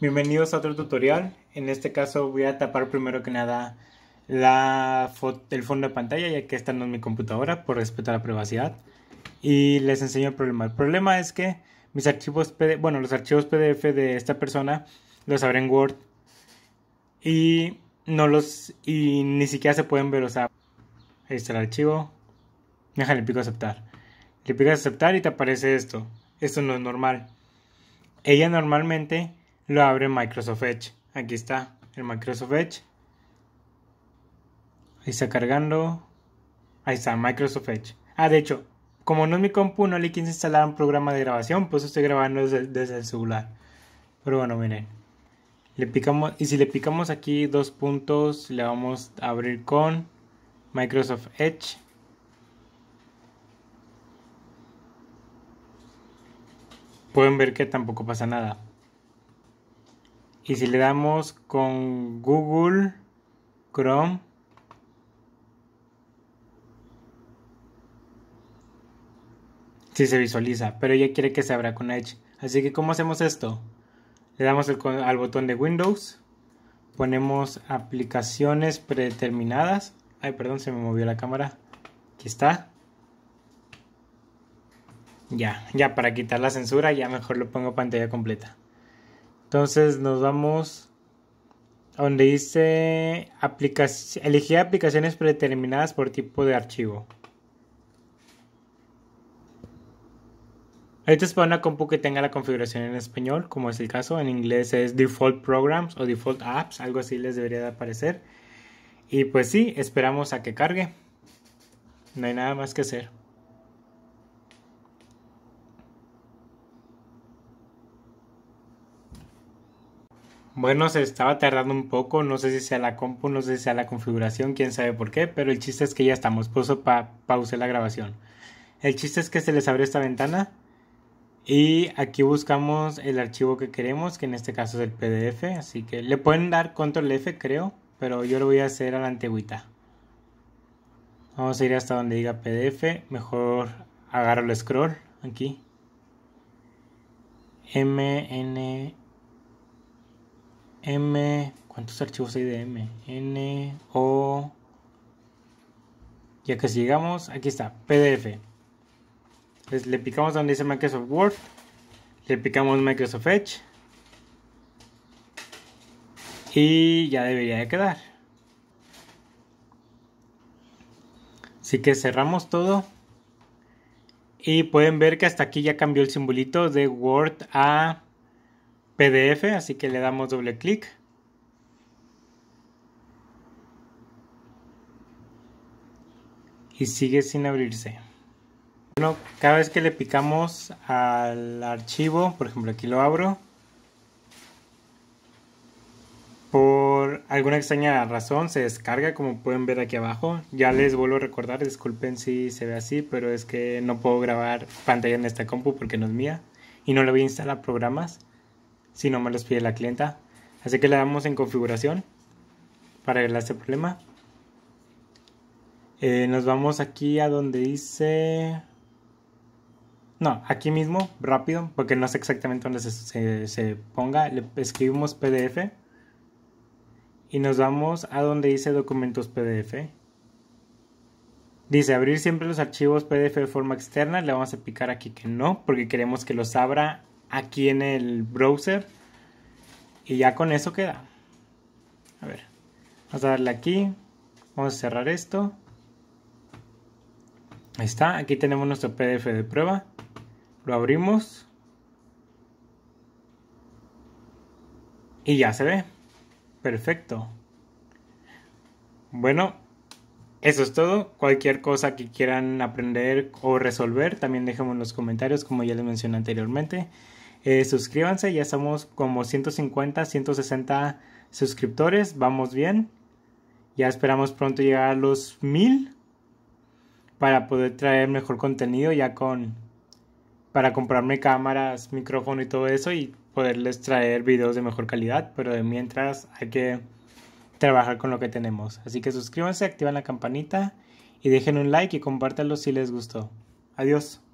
Bienvenidos a otro tutorial. En este caso voy a tapar primero que nada la el fondo de pantalla ya que esta en mi computadora por respeto a la privacidad. Y les enseño el problema. El problema es que mis archivos bueno, los archivos PDF de esta persona los abre en Word y no los y ni siquiera se pueden ver, o sea, ahí está el archivo. le pico aceptar. Le picas aceptar y te aparece esto. Esto no es normal. Ella normalmente lo abre Microsoft Edge. Aquí está el Microsoft Edge. Ahí está cargando. Ahí está Microsoft Edge. Ah, de hecho, como no es mi compu, no le quise instalar un programa de grabación, pues estoy grabando desde, el celular. Pero bueno, miren. Le picamos, y si le picamos aquí dos puntos, le vamos a abrir con Microsoft Edge. Pueden ver que tampoco pasa nada. Y si le damos con Google Chrome, sí se visualiza, pero ella quiere que se abra con Edge. Así que, ¿cómo hacemos esto? Le damos al botón de Windows, ponemos aplicaciones predeterminadas. Ay, perdón, se me movió la cámara. Aquí está. Ya, ya para quitar la censura, ya mejor lo pongo pantalla completa. Entonces nos vamos a donde dice aplicación elegir aplicaciones predeterminadas por tipo de archivo. Ahorita es para una compu que tenga la configuración en español, como es el caso. En inglés es Default Programs o Default Apps, algo así les debería de aparecer. Y pues sí, esperamos a que cargue. No hay nada más que hacer. Bueno, se estaba tardando un poco, no sé si sea la compu, no sé si sea la configuración, quién sabe por qué, pero el chiste es que ya estamos, puso pa pause la grabación. El chiste es que se les abre esta ventana y aquí buscamos el archivo que queremos, que en este caso es el PDF, así que le pueden dar control F creo, pero yo lo voy a hacer a la antigüita. Vamos a ir hasta donde diga PDF, mejor agarro el scroll aquí. MN M, ¿cuántos archivos hay de M? N, O. Ya que llegamos, aquí está, PDF. Entonces, le picamos donde dice Microsoft Word, le picamos Microsoft Edge y ya debería de quedar. Así que cerramos todo y pueden ver que hasta aquí ya cambió el simbolito de Word a PDF, así que le damos doble clic. Y sigue sin abrirse. Bueno, cada vez que le picamos al archivo, por ejemplo aquí lo abro, por alguna extraña razón se descarga como pueden ver aquí abajo. Ya les vuelvo a recordar, disculpen si se ve así, pero es que no puedo grabar pantalla en esta compu porque no es mía y no le voy a instalar programas si no me los pide la clienta. Así que le damos en configuración para arreglar este problema. Eh, nos vamos aquí a donde dice... No, aquí mismo, rápido, porque no sé exactamente dónde se, ponga. Le escribimos PDF y nos vamos a donde dice documentos PDF. Dice abrir siempre los archivos PDF de forma externa. Le vamos a picar aquí que no, porque queremos que los abra aquí en el browser. Y ya con eso queda. A ver, vamos a darle aquí. Vamos a cerrar esto. Ahí está, aquí tenemos nuestro PDF de prueba. Lo abrimos. Y ya se ve. Perfecto. Bueno, eso es todo. Cualquier cosa que quieran aprender o resolver, también dejemos en los comentarios, como ya les mencioné anteriormente. Eh, suscríbanse, ya somos como 150, 160 suscriptores, vamos bien. Ya esperamos pronto llegar a los 1000 para poder traer mejor contenido ya con para comprarme cámaras, micrófono y todo eso y poderles traer videos de mejor calidad, pero de mientras hay que trabajar con lo que tenemos. Así que suscríbanse, activen la campanita y dejen un like y compártanlo si les gustó. Adiós.